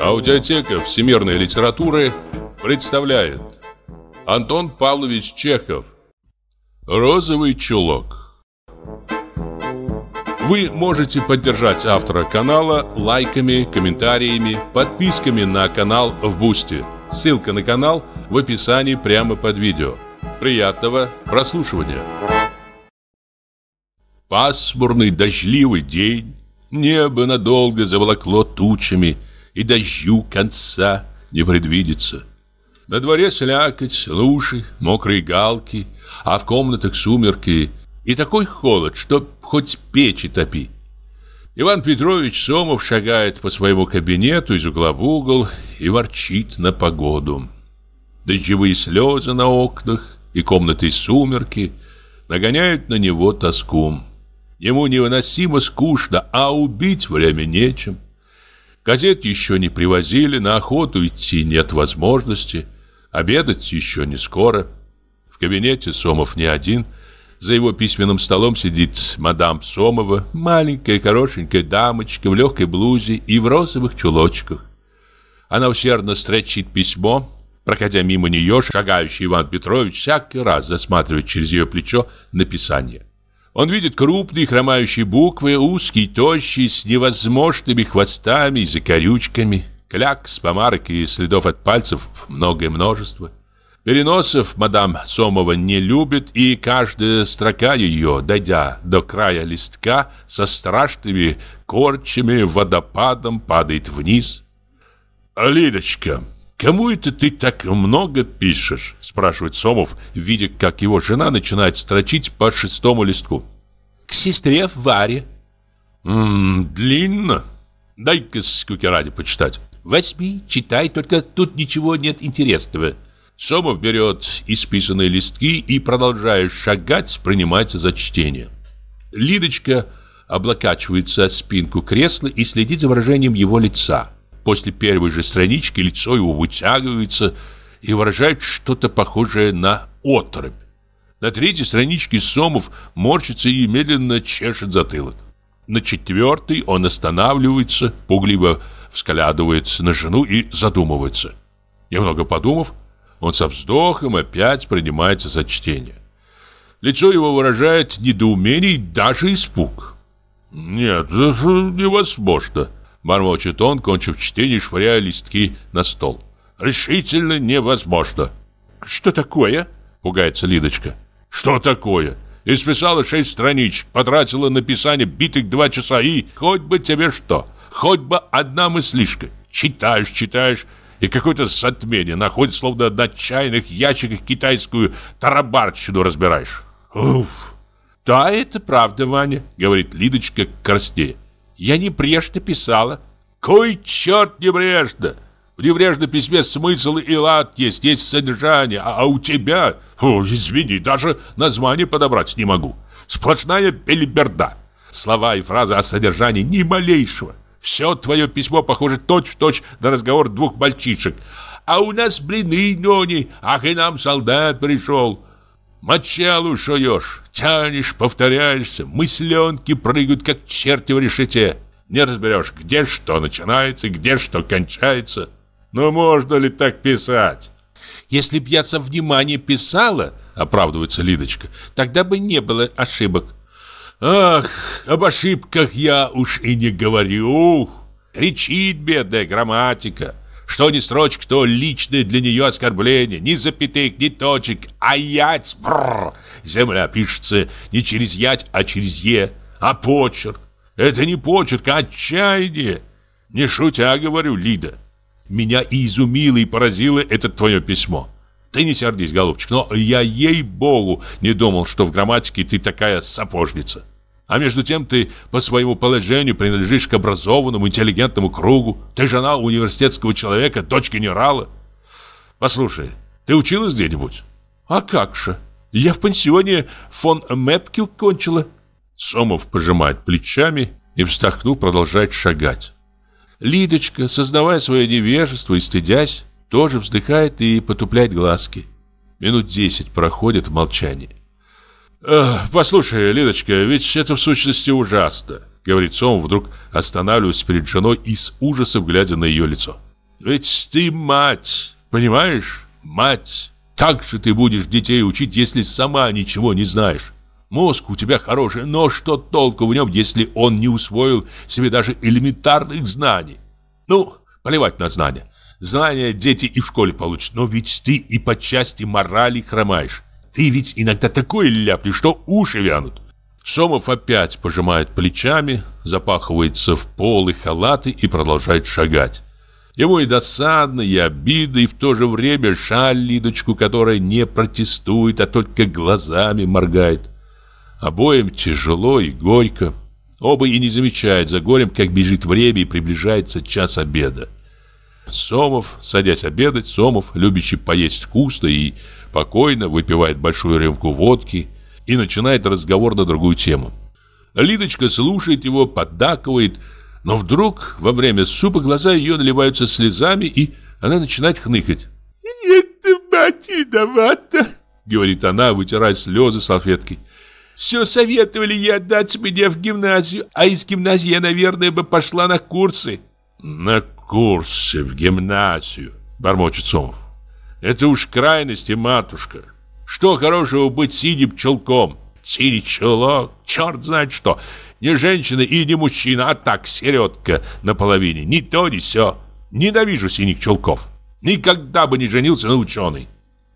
Аудиотека всемирной литературы представляет Антон Павлович Чехов Розовый чулок Вы можете поддержать автора канала лайками, комментариями, подписками на канал в Бусти. Ссылка на канал в описании прямо под видео. Приятного прослушивания! Пасмурный дождливый день Небо надолго заволокло тучами, и дождю конца не предвидится. На дворе слякоть, лужи, мокрые галки, а в комнатах сумерки. И такой холод, что хоть печи топи. Иван Петрович Сомов шагает по своему кабинету из угла в угол и ворчит на погоду. Дождевые слезы на окнах и комнаты сумерки нагоняют на него тоску. Ему невыносимо скучно, а убить время нечем. Газет еще не привозили, на охоту идти нет возможности, обедать еще не скоро. В кабинете Сомов не один – за его письменным столом сидит мадам Сомова, маленькая хорошенькая дамочка в легкой блузе и в розовых чулочках. Она усердно строчит письмо. Проходя мимо нее, шагающий Иван Петрович всякий раз засматривает через ее плечо написание. Он видит крупные хромающие буквы, узкие, тощие, с невозможными хвостами и закорючками, клякс, помарок и следов от пальцев многое множество. Переносов мадам Сомова не любит, и каждая строка ее, дойдя до края листка, со страшными корчами водопадом падает вниз. «Лидочка!» «Кому это ты так много пишешь?» – спрашивает Сомов, видя, как его жена начинает строчить по шестому листку. «К сестре в Варе». «Ммм, длинно. Дай-ка скуки ради почитать». «Возьми, читай, только тут ничего нет интересного». Сомов берет исписанные листки и, продолжая шагать, принимается за чтение. Лидочка облокачивается о спинку кресла и следит за выражением его лица – После первой же странички лицо его вытягивается и выражает что-то похожее на отрыбь. На третьей страничке Сомов морщится и медленно чешет затылок. На четвертой он останавливается, пугливо взглядывает на жену и задумывается. Немного подумав, он со вздохом опять принимается за чтение. Лицо его выражает недоумение и даже испуг. «Нет, невозможно», Бормочет он, кончив чтение, швыряя листки на стол. «Решительно невозможно!» «Что такое?» – пугается Лидочка. «Что такое?» Исписала шесть страничек, потратила на писание битых два часа и хоть бы тебе что, хоть бы одна мыслишка. Читаешь, читаешь, и какое-то затмение находит, словно на чайных ящиках китайскую тарабарщину разбираешь. Уф! Да, это правда, Ваня, говорит Лидочка краснее. Я небрежно писала. Кой черт небрежно? В небрежном письме смысл и лад есть, есть содержание, а, а у тебя... О, извини, даже название подобрать не могу. Сплошная белиберда. Слова и фразы о содержании ни малейшего. Все твое письмо похоже точь-в-точь точь на разговор двух мальчишек. А у нас блины, Нони, ах и нам солдат пришел. Мочалу шуешь, тянешь, повторяешься, мысленки прыгают, как черти в решете. Не разберешь, где что начинается, где что кончается. Ну можно ли так писать? Если б я со вниманием писала, оправдывается Лидочка, тогда бы не было ошибок. Ах, об ошибках я уж и не говорю. Кричит бедная грамматика. Что ни строчка, то личное для нее оскорбление. Ни запятых, ни точек, а ять. Бррр. Земля пишется не через ять, а через е. А почерк. Это не почерк, а отчаяние. Не шутя, говорю, Лида. Меня и изумило, и поразило это твое письмо. Ты не сердись, голубчик, но я ей-богу не думал, что в грамматике ты такая сапожница. А между тем ты по своему положению принадлежишь к образованному, интеллигентному кругу. Ты жена университетского человека, дочь генерала. Послушай, ты училась где-нибудь? А как же? Я в пансионе фон Мэпкил кончила. Сомов пожимает плечами и, вздохнув, продолжает шагать. Лидочка, сознавая свое невежество и стыдясь, тоже вздыхает и потупляет глазки. Минут десять проходит в молчании послушай, Лидочка, ведь это в сущности ужасно», — говорит Сом, вдруг останавливаясь перед женой и с ужасом глядя на ее лицо. «Ведь ты мать, понимаешь? Мать! Как же ты будешь детей учить, если сама ничего не знаешь? Мозг у тебя хороший, но что толку в нем, если он не усвоил себе даже элементарных знаний? Ну, плевать на знания. Знания дети и в школе получат, но ведь ты и по части морали хромаешь». Ты ведь иногда такое ляплешь, что уши вянут. Сомов опять пожимает плечами, запахивается в полы халаты и продолжает шагать. Ему и досадно, и обидно, и в то же время жаль Лидочку, которая не протестует, а только глазами моргает. Обоим тяжело и горько. Оба и не замечают за горем, как бежит время и приближается час обеда. Сомов, садясь обедать, Сомов, любящий поесть вкусно и покойно, выпивает большую рюмку водки и начинает разговор на другую тему. Лидочка слушает его, поддакивает, но вдруг во время супа глаза ее наливаются слезами, и она начинает хныкать. «Нет, мать виновата!» — говорит она, вытирая слезы салфеткой. Все советовали ей отдать меня в гимназию, а из гимназии я, наверное, бы пошла на курсы. На курсы в гимназию, бормочет Сомов. Это уж крайности, матушка. Что хорошего быть синим челком? Синий челок, черт знает что. Не женщина и не мужчина, а так, середка наполовине. Ни то, ни сё. Ненавижу синих челков. Никогда бы не женился на ученый.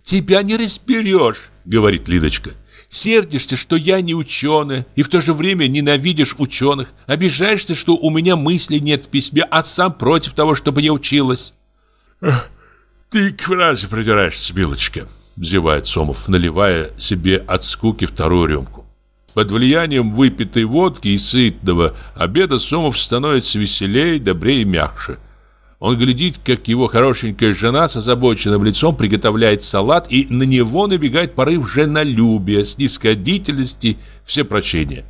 «Тебя не разберешь», — говорит Лидочка. «Сердишься, что я не ученый, и в то же время ненавидишь ученых. Обижаешься, что у меня мысли нет в письме, а сам против того, чтобы я училась». «Ты к фразе придираешься, Билочка», — зевает Сомов, наливая себе от скуки вторую рюмку. Под влиянием выпитой водки и сытного обеда Сомов становится веселее, добрее и мягче. Он глядит, как его хорошенькая жена с озабоченным лицом приготовляет салат, и на него набегает порыв женолюбия, снисходительности, все всепрочения.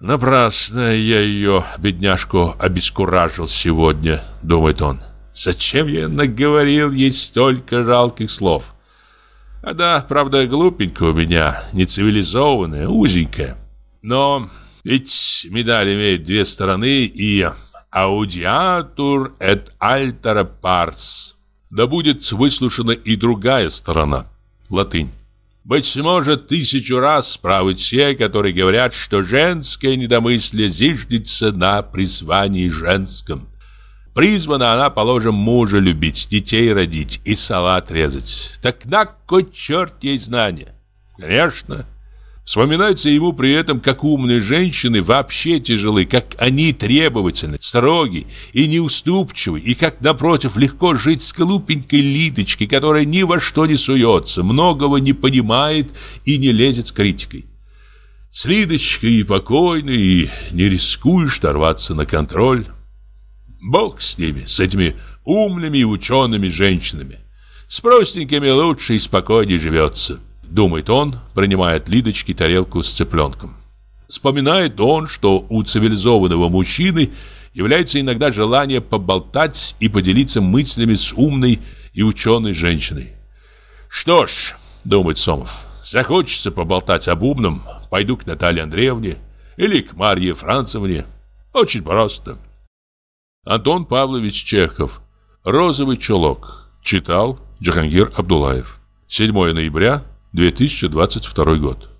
«Напрасно я ее, бедняжку, обескуражил сегодня», — думает он. Зачем я наговорил ей столько жалких слов? А да, правда, глупенькая у меня, нецивилизованная, узенькая. Но ведь медаль имеет две стороны, и аудиатур et altera pars. Да будет выслушана и другая сторона. Латынь. Быть может, тысячу раз правы те, которые говорят, что женское недомыслие зиждется на призвании женском. Призвана она, положим, мужа любить, детей родить и салат резать. Так на кой черт ей знания? Конечно. Вспоминается ему при этом, как умные женщины вообще тяжелы, как они требовательны, строги и неуступчивы, и как, напротив, легко жить с глупенькой Лидочкой, которая ни во что не суется, многого не понимает и не лезет с критикой. С Лидочкой и покойной, и не рискуешь дорваться на контроль. Бог с ними, с этими умными и учеными женщинами. С простенькими лучше и спокойнее живется, думает он, принимая от Лидочки тарелку с цыпленком. Вспоминает он, что у цивилизованного мужчины является иногда желание поболтать и поделиться мыслями с умной и ученой женщиной. «Что ж», — думает Сомов, — «захочется поболтать об умном, пойду к Наталье Андреевне или к Марье Францевне. Очень просто». Антон Павлович Чехов. Розовый чулок. Читал Джахангир Абдулаев. 7 ноября 2022 год.